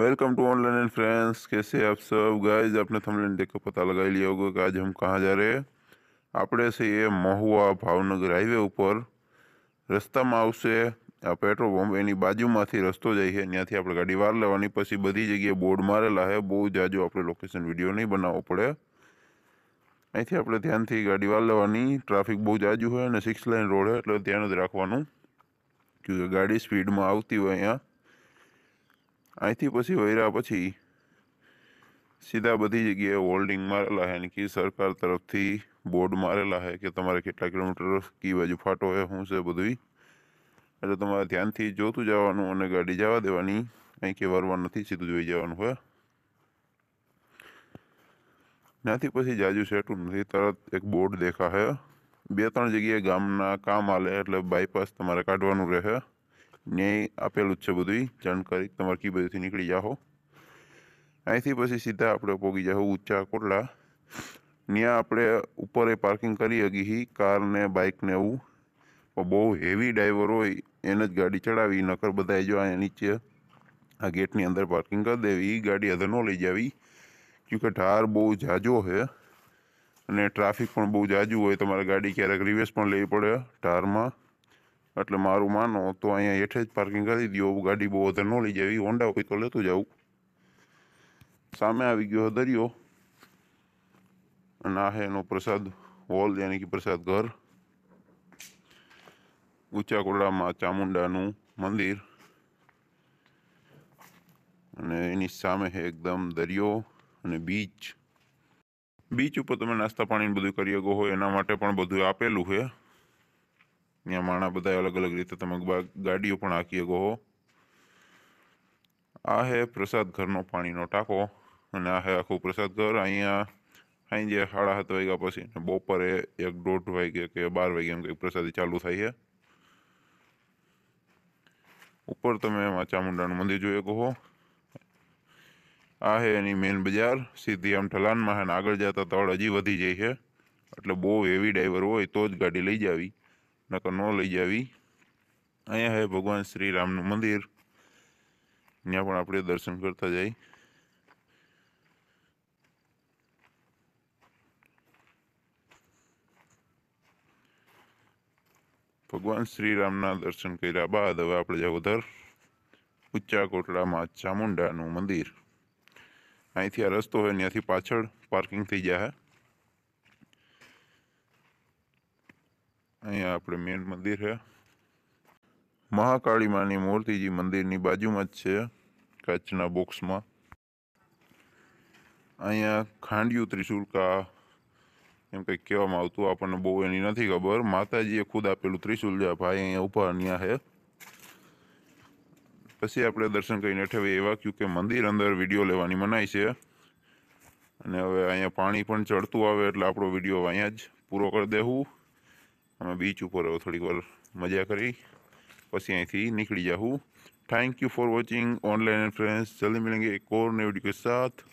welcome to online and friends कैसे आप सब गाइज आपने थमलेन देखकर पता लगा लिया होगा कि आज हम कहाँ जा रहे हैं આપણે છીએ મહુવા ભાવનગર હાઈવે ઉપર રસ્તામાં આવશે આ પેટ્રોલ પંપ એની બાજુમાંથી રસ્તો જાય છે ત્યાંથી આપણે ગાડી વાર લેવાની પછી બધી જગ્યાએ બોર્ડ મારેલા છે બહુ જાજો આપણે લોકેશન વિડીયો નહીં બનાવવો પડે અહીંથી આપણે ધ્યાનથી ગાડી વાર લેવાની ટ્રાફિક બહુ જાજુ હોય અને સિક્સ લાઇન રોડ હોય એટલે ધ્યાન જ રાખવાનું કે ગાડી સ્પીડમાં આવતી હોય અહીંયા અહીંથી પછી વૈરા પછી સીધા બધી જગ્યાએ હોલ્ડિંગ મારેલા છે કે સરકાર તરફથી બોર્ડ મારેલા છે કે તમારે કેટલા કિલોમીટર કી બાજુ ફાટો હોય શું છે બધું એટલે તમારે ધ્યાનથી જોતું જવાનું અને ગાડી જવા દેવાની અહીં કે વરવાનું નથી સીધું જોઈ જવાનું હોય ત્યાંથી પછી જાજુ સેટું નથી તરત એક બોર્ડ દેખા હે બે ત્રણ જગ્યાએ ગામના કામ આલે એટલે બાયપાસ તમારે કાઢવાનું રહે ન્યાય આપેલું જ છે બધું જાણકારી તમારે કી બધુંથી નીકળી જાઓ અહીંથી પછી સીધા આપણે પોગી જાઓ ઊંચા કોટલા ત્યાં આપણે ઉપર એ પાર્કિંગ કરી હગી કારને બાઇકને એવું બહુ હેવી ડ્રાઈવર હોય એને જ ગાડી ચડાવી નકર બધાએ જો અહીંયા નીચે આ ગેટની અંદર પાર્કિંગ કરી દેવી ગાડી અંદર ન લઈ જાવી કે ઢાર બહુ જાજો છે અને ટ્રાફિક પણ બહુ જાજું હોય તમારે ગાડી ક્યારેક રિવેસ પણ લેવી પડે ઢારમાં એટલે મારું માનો તો અહીંયા હેઠે જ પાર્કિંગ કરી દો ગાડી બહુ વધારે ન લઈ જવી હોન્ડા હોય તો લેતો જાઉં સામે આવી ગયો દરિયો અને આ એનો પ્રસાદ હોલ યાની કે પ્રસાદ ઘર ઊંચા કોડામાં ચામુંડાનું મંદિર અને એની સામે એકદમ દરિયો અને બીચ બીચ ઉપર તમે નાસ્તા પાણી બધું કરી શકો હોય એના માટે પણ બધું આપેલું છે અહીંયા માણા બધા અલગ અલગ રીતે તમે ગાડીઓ પણ આખી શકો હો આ હે પ્રસાદ ઘરનો પાણીનો ટાંકો અને આ હે આખું પ્રસાદ ઘર અહીંયા સાંજે સાડા સાત વાગ્યા પછી બપોરે એક દોઢ વાગે કે બાર વાગે એમ કંઈક પ્રસાદી ચાલુ થાય છે ઉપર તમે એમાં ચામુંડાનું મંદિર જોઈ શકો હો આ હે એની મેઇન બજાર સીધી આમ ઠલાનમાં આગળ જતા તળ હજી વધી જાય છે એટલે બહુ હેવી ડ્રાઈવર હોય તો જ ગાડી લઈ જાવી નકર ન લઈ જાવી અહીંયા હે ભગવાન શ્રી રામનું મંદિર ત્યાં પણ આપણે દર્શન કરતા જઈ ભગવાન શ્રી રામના દર્શન કર્યા બાદ હવે આપણે જાવધર ઉચ્ચા કોટડામાં ચામુંડાનું મંદિર અહીંથી આ રસ્તો હોય ત્યાંથી પાછળ પાર્કિંગ થઈ ગયા જાય અહીંયા આપણે મેન મંદિર છે મહાકાળી માની મૂર્તિજી મંદિરની બાજુમાં જ છે કચ્છના બોક્સમાં અહીંયા ખાંડિયું ત્રિશુલકા એમ કંઈક કહેવામાં આવતું આપણને બહુ એની નથી ખબર માતાજીએ ખુદ આપેલું ત્રિશુલ જે ભાઈ અહીંયા ઉભા ન્યા છે પછી આપણે દર્શન કરીને ઠેવે એવા કહ્યું કે મંદિર અંદર વિડીયો લેવાની મનાય છે અને હવે અહીંયા પાણી પણ ચડતું આવે એટલે આપણો વિડીયો અહીંયા જ પૂરો કરી દેવું અમે બીચ ઉપર થોડીક વાર મજા કરી પછી અહીંથી નીકળી જાઉં thank you for watching online friends जल्दी मिलेंगे एक और नई वीडियो के साथ